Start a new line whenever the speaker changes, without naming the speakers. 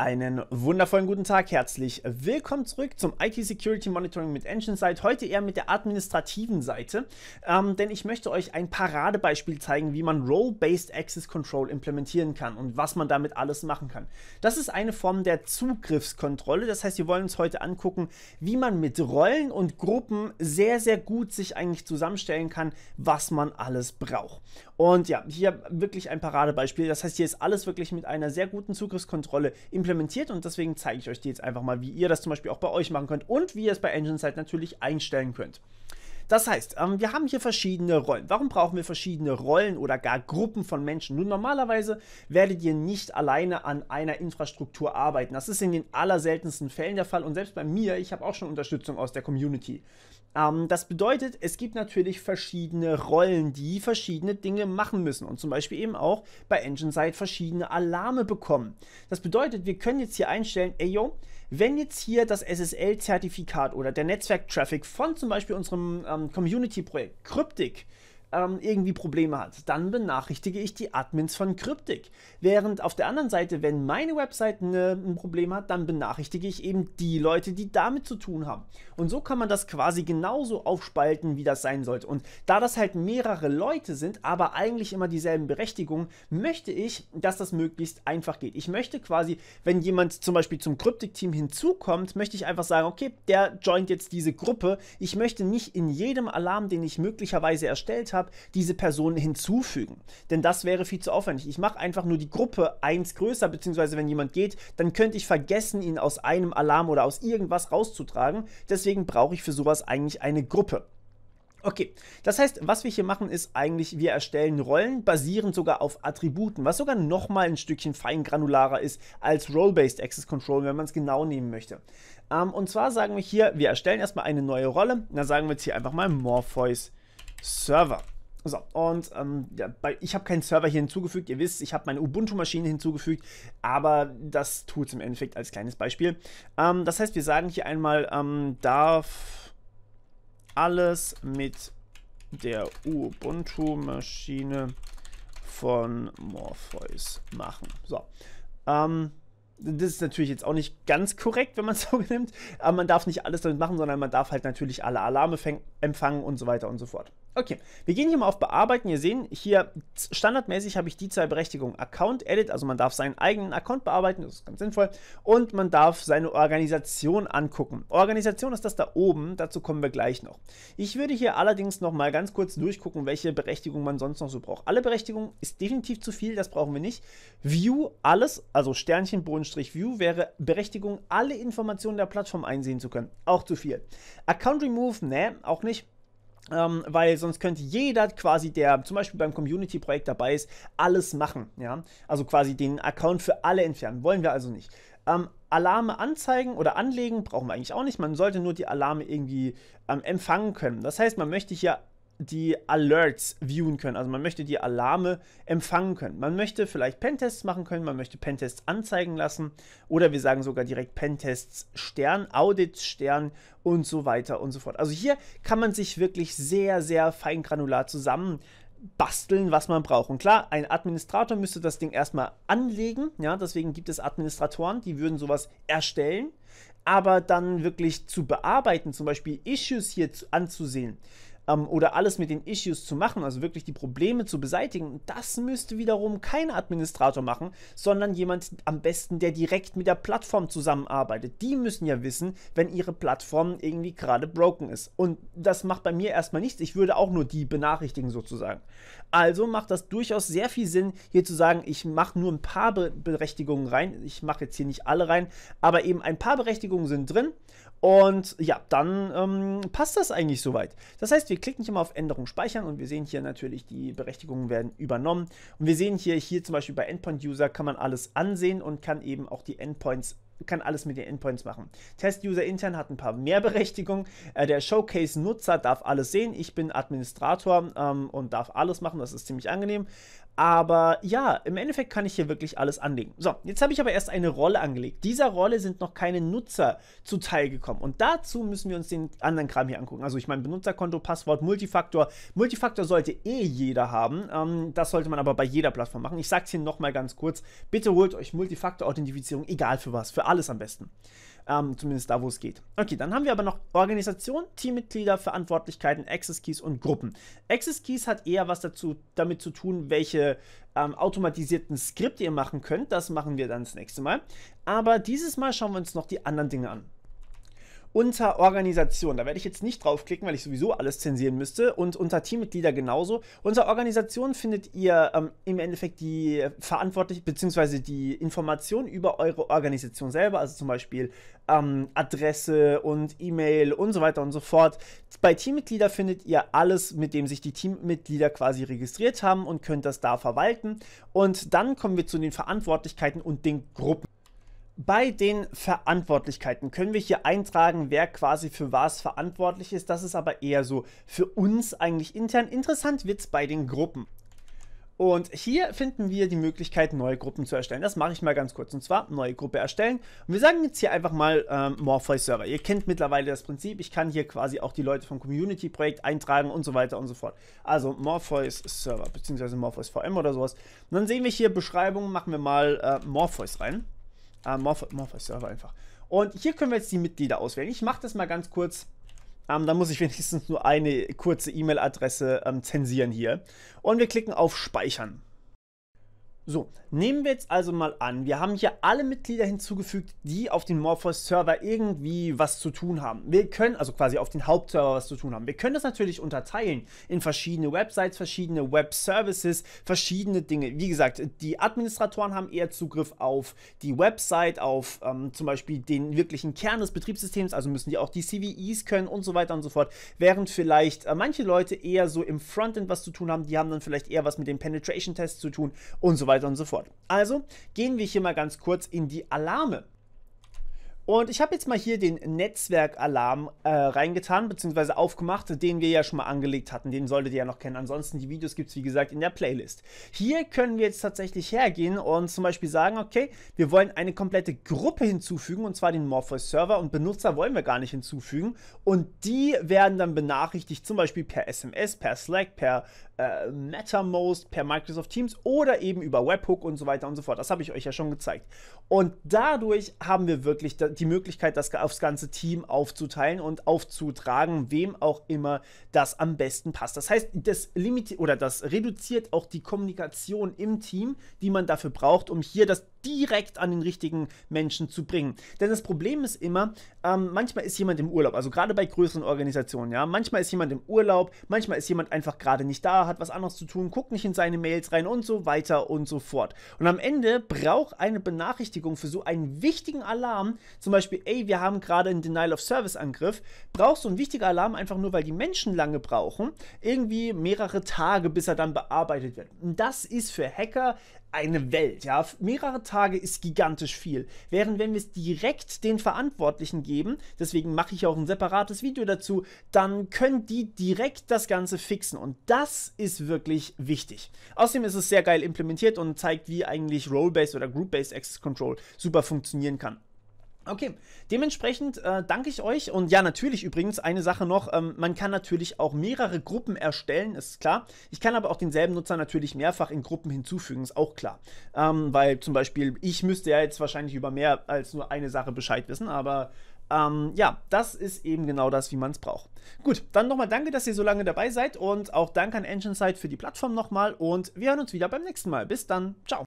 Einen wundervollen guten Tag, herzlich willkommen zurück zum IT Security Monitoring mit Engine Site. Heute eher mit der administrativen Seite, ähm, denn ich möchte euch ein Paradebeispiel zeigen, wie man Role-Based Access Control implementieren kann und was man damit alles machen kann. Das ist eine Form der Zugriffskontrolle, das heißt, wir wollen uns heute angucken, wie man mit Rollen und Gruppen sehr, sehr gut sich eigentlich zusammenstellen kann, was man alles braucht. Und ja, hier wirklich ein Paradebeispiel, das heißt, hier ist alles wirklich mit einer sehr guten Zugriffskontrolle implementiert implementiert und deswegen zeige ich euch die jetzt einfach mal, wie ihr das zum Beispiel auch bei euch machen könnt und wie ihr es bei Engine Site natürlich einstellen könnt. Das heißt, ähm, wir haben hier verschiedene Rollen. Warum brauchen wir verschiedene Rollen oder gar Gruppen von Menschen? Nun, normalerweise werdet ihr nicht alleine an einer Infrastruktur arbeiten. Das ist in den allerseltensten Fällen der Fall und selbst bei mir, ich habe auch schon Unterstützung aus der Community. Ähm, das bedeutet, es gibt natürlich verschiedene Rollen, die verschiedene Dinge machen müssen und zum Beispiel eben auch bei Engine Side verschiedene Alarme bekommen. Das bedeutet, wir können jetzt hier einstellen, ey yo, wenn jetzt hier das SSL-Zertifikat oder der Netzwerk-Traffic von zum Beispiel unserem ähm, Community-Projekt Cryptic ähm, irgendwie Probleme hat, dann benachrichtige ich die Admins von Cryptic. Während auf der anderen Seite, wenn meine Website ne, ein Problem hat, dann benachrichtige ich eben die Leute, die damit zu tun haben. Und so kann man das quasi genauso aufspalten, wie das sein sollte. Und da das halt mehrere Leute sind, aber eigentlich immer dieselben Berechtigungen, möchte ich, dass das möglichst einfach geht. Ich möchte quasi, wenn jemand zum Beispiel zum Cryptic-Team hinzukommt, möchte ich einfach sagen, okay, der joint jetzt diese Gruppe. Ich möchte nicht in jedem Alarm, den ich möglicherweise erstellt habe, habe, diese Personen hinzufügen. Denn das wäre viel zu aufwendig. Ich mache einfach nur die Gruppe eins größer, beziehungsweise wenn jemand geht, dann könnte ich vergessen, ihn aus einem Alarm oder aus irgendwas rauszutragen. Deswegen brauche ich für sowas eigentlich eine Gruppe. Okay, das heißt, was wir hier machen, ist eigentlich, wir erstellen Rollen, basierend sogar auf Attributen, was sogar nochmal ein Stückchen feingranularer ist als Role-Based Access Control, wenn man es genau nehmen möchte. Ähm, und zwar sagen wir hier, wir erstellen erstmal eine neue Rolle, dann sagen wir jetzt hier einfach mal Morpheus Server. So, und ähm, ja, ich habe keinen Server hier hinzugefügt. Ihr wisst, ich habe meine Ubuntu-Maschine hinzugefügt, aber das tut es im Endeffekt als kleines Beispiel. Ähm, das heißt, wir sagen hier einmal, ähm, darf alles mit der Ubuntu-Maschine von Morpheus machen. So, ähm, das ist natürlich jetzt auch nicht ganz korrekt, wenn man es so nimmt, aber man darf nicht alles damit machen, sondern man darf halt natürlich alle Alarme empfangen und so weiter und so fort. Okay, wir gehen hier mal auf Bearbeiten. Ihr seht, hier standardmäßig habe ich die zwei Berechtigungen Account Edit, also man darf seinen eigenen Account bearbeiten, das ist ganz sinnvoll, und man darf seine Organisation angucken. Organisation ist das da oben, dazu kommen wir gleich noch. Ich würde hier allerdings nochmal ganz kurz durchgucken, welche Berechtigung man sonst noch so braucht. Alle Berechtigungen ist definitiv zu viel, das brauchen wir nicht. View, alles, also Sternchen, Bodenstrich, View wäre Berechtigung, alle Informationen der Plattform einsehen zu können, auch zu viel. Account Remove, ne, auch nicht. Ähm, weil sonst könnte jeder quasi, der zum Beispiel beim Community-Projekt dabei ist, alles machen. Ja? Also quasi den Account für alle entfernen. Wollen wir also nicht. Ähm, Alarme anzeigen oder anlegen brauchen wir eigentlich auch nicht. Man sollte nur die Alarme irgendwie ähm, empfangen können. Das heißt, man möchte hier die Alerts viewen können. Also man möchte die Alarme empfangen können. Man möchte vielleicht Pentests machen können, man möchte Pentests anzeigen lassen oder wir sagen sogar direkt Pentests Stern, Audits Stern und so weiter und so fort. Also hier kann man sich wirklich sehr, sehr feingranular zusammen basteln, was man braucht. Und klar, ein Administrator müsste das Ding erstmal anlegen, ja, deswegen gibt es Administratoren, die würden sowas erstellen, aber dann wirklich zu bearbeiten, zum Beispiel Issues hier anzusehen, ähm, oder alles mit den Issues zu machen, also wirklich die Probleme zu beseitigen, das müsste wiederum kein Administrator machen, sondern jemand am besten, der direkt mit der Plattform zusammenarbeitet. Die müssen ja wissen, wenn ihre Plattform irgendwie gerade broken ist. Und das macht bei mir erstmal nichts. Ich würde auch nur die benachrichtigen sozusagen. Also macht das durchaus sehr viel Sinn, hier zu sagen, ich mache nur ein paar Be Berechtigungen rein. Ich mache jetzt hier nicht alle rein, aber eben ein paar Berechtigungen sind drin und ja, dann ähm, passt das eigentlich soweit. Das heißt, wir klicken hier mal auf Änderung speichern und wir sehen hier natürlich, die Berechtigungen werden übernommen. Und wir sehen hier, hier zum Beispiel bei Endpoint-User kann man alles ansehen und kann eben auch die Endpoints kann alles mit den Endpoints machen. Test-User intern hat ein paar mehr Berechtigungen. Äh, der Showcase-Nutzer darf alles sehen. Ich bin Administrator ähm, und darf alles machen. Das ist ziemlich angenehm. Aber ja, im Endeffekt kann ich hier wirklich alles anlegen. So, jetzt habe ich aber erst eine Rolle angelegt. Dieser Rolle sind noch keine Nutzer zuteil gekommen. Und dazu müssen wir uns den anderen Kram hier angucken. Also ich meine Benutzerkonto, Passwort, Multifaktor. Multifaktor sollte eh jeder haben. Ähm, das sollte man aber bei jeder Plattform machen. Ich sage es hier nochmal ganz kurz. Bitte holt euch Multifaktor-Authentifizierung, egal für was, für alles am besten. Ähm, zumindest da, wo es geht. Okay, dann haben wir aber noch Organisation, Teammitglieder, Verantwortlichkeiten, Access Keys und Gruppen. Access Keys hat eher was dazu, damit zu tun, welche ähm, automatisierten Skripte ihr machen könnt. Das machen wir dann das nächste Mal. Aber dieses Mal schauen wir uns noch die anderen Dinge an unter Organisation. Da werde ich jetzt nicht draufklicken, weil ich sowieso alles zensieren müsste. Und unter Teammitglieder genauso. Unter Organisation findet ihr ähm, im Endeffekt die verantwortlich bzw. die Informationen über eure Organisation selber, also zum Beispiel ähm, Adresse und E-Mail und so weiter und so fort. Bei Teammitglieder findet ihr alles, mit dem sich die Teammitglieder quasi registriert haben und könnt das da verwalten. Und dann kommen wir zu den Verantwortlichkeiten und den Gruppen. Bei den Verantwortlichkeiten können wir hier eintragen, wer quasi für was verantwortlich ist. Das ist aber eher so für uns eigentlich intern. Interessant wird es bei den Gruppen. Und hier finden wir die Möglichkeit, neue Gruppen zu erstellen. Das mache ich mal ganz kurz. Und zwar neue Gruppe erstellen. Und wir sagen jetzt hier einfach mal ähm, Morpheus Server. Ihr kennt mittlerweile das Prinzip. Ich kann hier quasi auch die Leute vom Community-Projekt eintragen und so weiter und so fort. Also Morpheus Server, beziehungsweise Morpheus VM oder sowas. Und dann sehen wir hier Beschreibung, machen wir mal äh, Morpheus rein. Äh, ah, Morpheus-Server einfach. Und hier können wir jetzt die Mitglieder auswählen. Ich mache das mal ganz kurz. Ähm, dann muss ich wenigstens nur eine kurze E-Mail-Adresse ähm, zensieren hier. Und wir klicken auf Speichern. So, nehmen wir jetzt also mal an, wir haben hier alle Mitglieder hinzugefügt, die auf dem Morpheus-Server irgendwie was zu tun haben. Wir können, also quasi auf den Hauptserver was zu tun haben. Wir können das natürlich unterteilen in verschiedene Websites, verschiedene Web-Services, verschiedene Dinge. Wie gesagt, die Administratoren haben eher Zugriff auf die Website, auf ähm, zum Beispiel den wirklichen Kern des Betriebssystems, also müssen die auch die CVEs können und so weiter und so fort. Während vielleicht äh, manche Leute eher so im Frontend was zu tun haben, die haben dann vielleicht eher was mit dem penetration test zu tun und so weiter weiter und so fort. Also gehen wir hier mal ganz kurz in die Alarme. Und ich habe jetzt mal hier den Netzwerkalarm äh, reingetan, beziehungsweise aufgemacht, den wir ja schon mal angelegt hatten. Den solltet ihr ja noch kennen. Ansonsten, die Videos gibt es, wie gesagt, in der Playlist. Hier können wir jetzt tatsächlich hergehen und zum Beispiel sagen, okay, wir wollen eine komplette Gruppe hinzufügen, und zwar den Morpheus Server, und Benutzer wollen wir gar nicht hinzufügen. Und die werden dann benachrichtigt, zum Beispiel per SMS, per Slack, per äh, MetaMost, per Microsoft Teams oder eben über Webhook und so weiter und so fort. Das habe ich euch ja schon gezeigt. Und dadurch haben wir wirklich die die Möglichkeit, das aufs ganze Team aufzuteilen und aufzutragen, wem auch immer das am besten passt. Das heißt, das limitiert oder das reduziert auch die Kommunikation im Team, die man dafür braucht, um hier das direkt an den richtigen Menschen zu bringen. Denn das Problem ist immer, ähm, manchmal ist jemand im Urlaub, also gerade bei größeren Organisationen, ja, manchmal ist jemand im Urlaub, manchmal ist jemand einfach gerade nicht da, hat was anderes zu tun, guckt nicht in seine Mails rein und so weiter und so fort. Und am Ende braucht eine Benachrichtigung für so einen wichtigen Alarm, zum Beispiel, ey, wir haben gerade einen Denial of Service Angriff, braucht so ein wichtiger Alarm einfach nur, weil die Menschen lange brauchen, irgendwie mehrere Tage, bis er dann bearbeitet wird. Und das ist für Hacker eine Welt, ja. Mehrere Tage ist gigantisch viel. Während wenn wir es direkt den Verantwortlichen geben, deswegen mache ich auch ein separates Video dazu, dann können die direkt das Ganze fixen. Und das ist wirklich wichtig. Außerdem ist es sehr geil implementiert und zeigt, wie eigentlich Role-Based oder Group-Based Access Control super funktionieren kann. Okay, dementsprechend äh, danke ich euch und ja, natürlich übrigens eine Sache noch, ähm, man kann natürlich auch mehrere Gruppen erstellen, ist klar. Ich kann aber auch denselben Nutzer natürlich mehrfach in Gruppen hinzufügen, ist auch klar. Ähm, weil zum Beispiel ich müsste ja jetzt wahrscheinlich über mehr als nur eine Sache Bescheid wissen, aber ähm, ja, das ist eben genau das, wie man es braucht. Gut, dann nochmal danke, dass ihr so lange dabei seid und auch danke an Engine Site für die Plattform nochmal und wir hören uns wieder beim nächsten Mal. Bis dann, ciao.